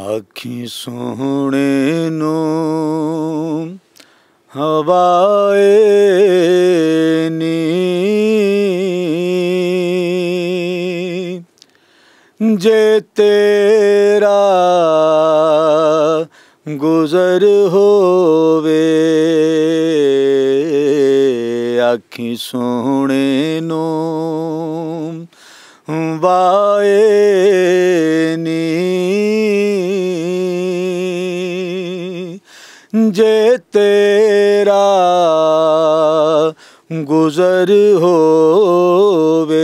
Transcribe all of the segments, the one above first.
ਆਖੀ ਸੋਹਣੇ ਨੂੰ ਹਵਾਏ ਨੀ ਜੇ ਤੇਰਾ ਗੁਜ਼ਰ ਹੋਵੇ ਆਖੀ ਸੋਹਣੇ ਨੂੰ ਵਾਏ ਨੀ जे तेरा गुजर होवे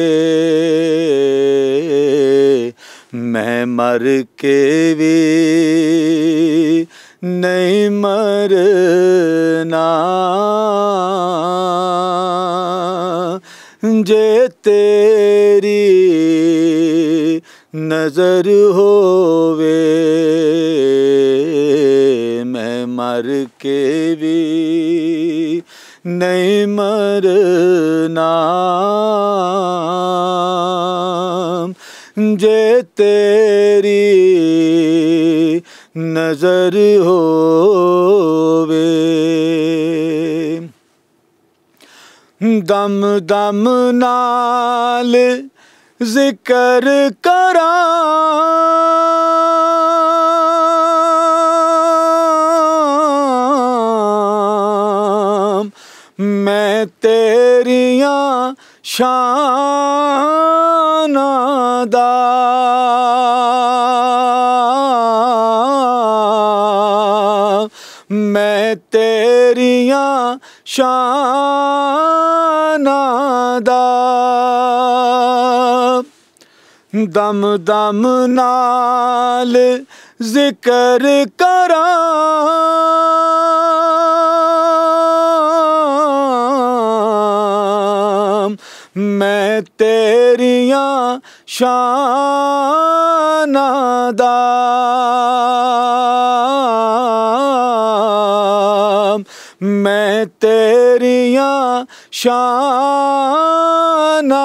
मैं मर के भी नहीं मरना जे तेरी नजर होवे मर के भी नहीं मरना जे तेरी नजर हो वे दम दम नाल जिक्र करा दुनिया शानदा मैं तेरिया शानदा दम दम नाल जिक्र करा तेरिया शानादाम मैं तेरिया शानादाम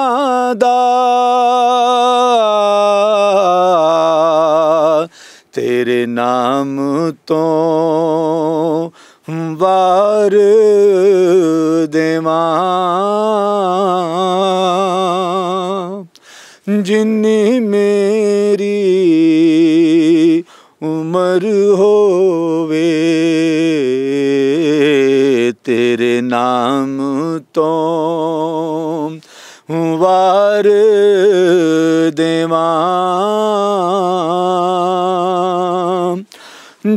तेरे नाम तो वार देवा जिन्नी मेरी उम्र होवे तेरे नाम तो वार देवा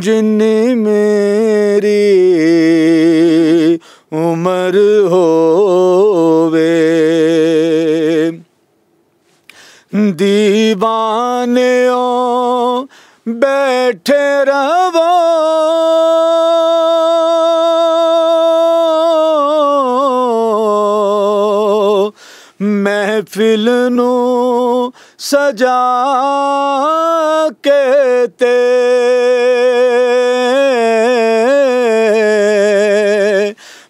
ਜਿੰਨੀ ਮੇਰੀ ਉਮਰ ਹੋਵੇ ਦੀਵਾਨਿਓ ਬੈਠੇ ਰਵੋ ਮਹਿਫਿਲ ਨੂੰ ਸਜਾ ਕੇ ਤੇ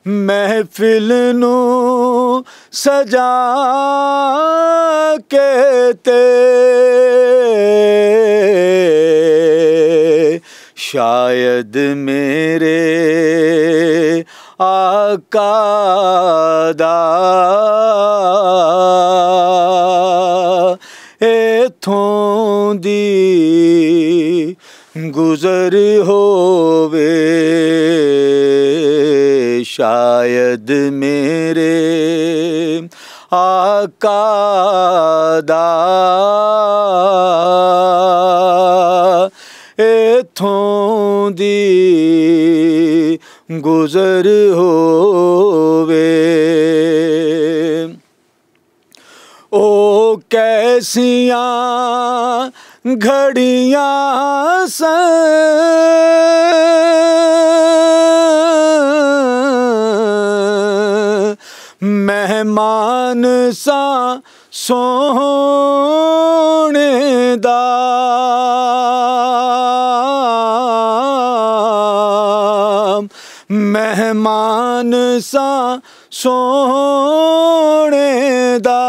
ਮਹਿਫਿਲ ਨੂੰ ਸਜਾ ਕੇ ਤੇ ਸ਼ਾਇਦ ਮੇਰੇ ਆਕਾਦਾ ਇਥੋਂ ਦੀ ਗੁਜ਼ਰ ਹੋਵੇ शायद मेरे आकादा इथों दी गुजर होवे ओ कैसियां घड़ियां सन ਮਹਿਮਾਨ ਸਾ ਸੋਹਣੇ ਦਾ ਮਹਿਮਾਨ ਸਾ ਸੋਹਣੇ ਦਾ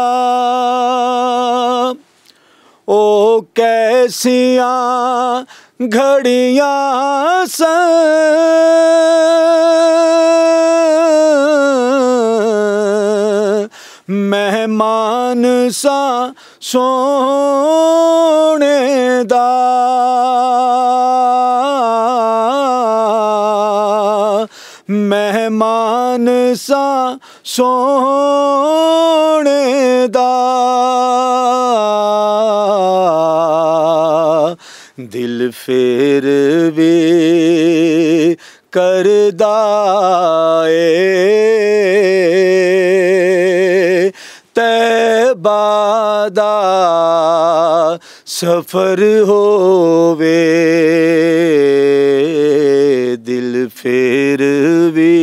ਓ ਕੈਸੀਆਂ घड़िया स ਮਹਿਮਾਨ ਸਾ ਸੋਣੇ ਦਾ ਮਹਿਮਾਨ ਸਾ ਸੋਣੇ ਦਾ ਦਿਲ ਫੇਰ ਵੀ ਕਰਦਾ ਏ ਬਾਦਾ ਸਫਰ ਹੋਵੇ ਦਿਲ ਫੇਰ ਵੀ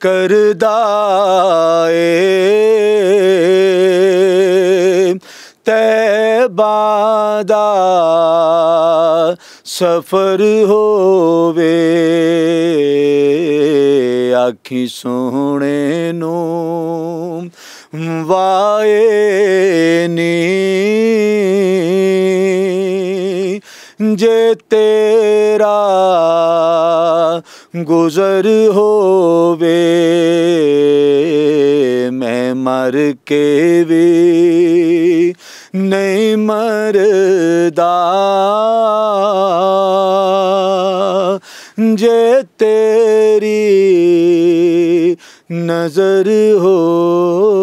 ਕਰਦਾ ਏ ਤੇ ਬਾਦਾ ਸਫਰ ਹੋਵੇ ਆਖੀ ਸੋਹਣੇ ਨੂੰ वायनी जे तेरा गुजर होवे मैं मर के भी नहीं मरदा जे तेरी नजर हो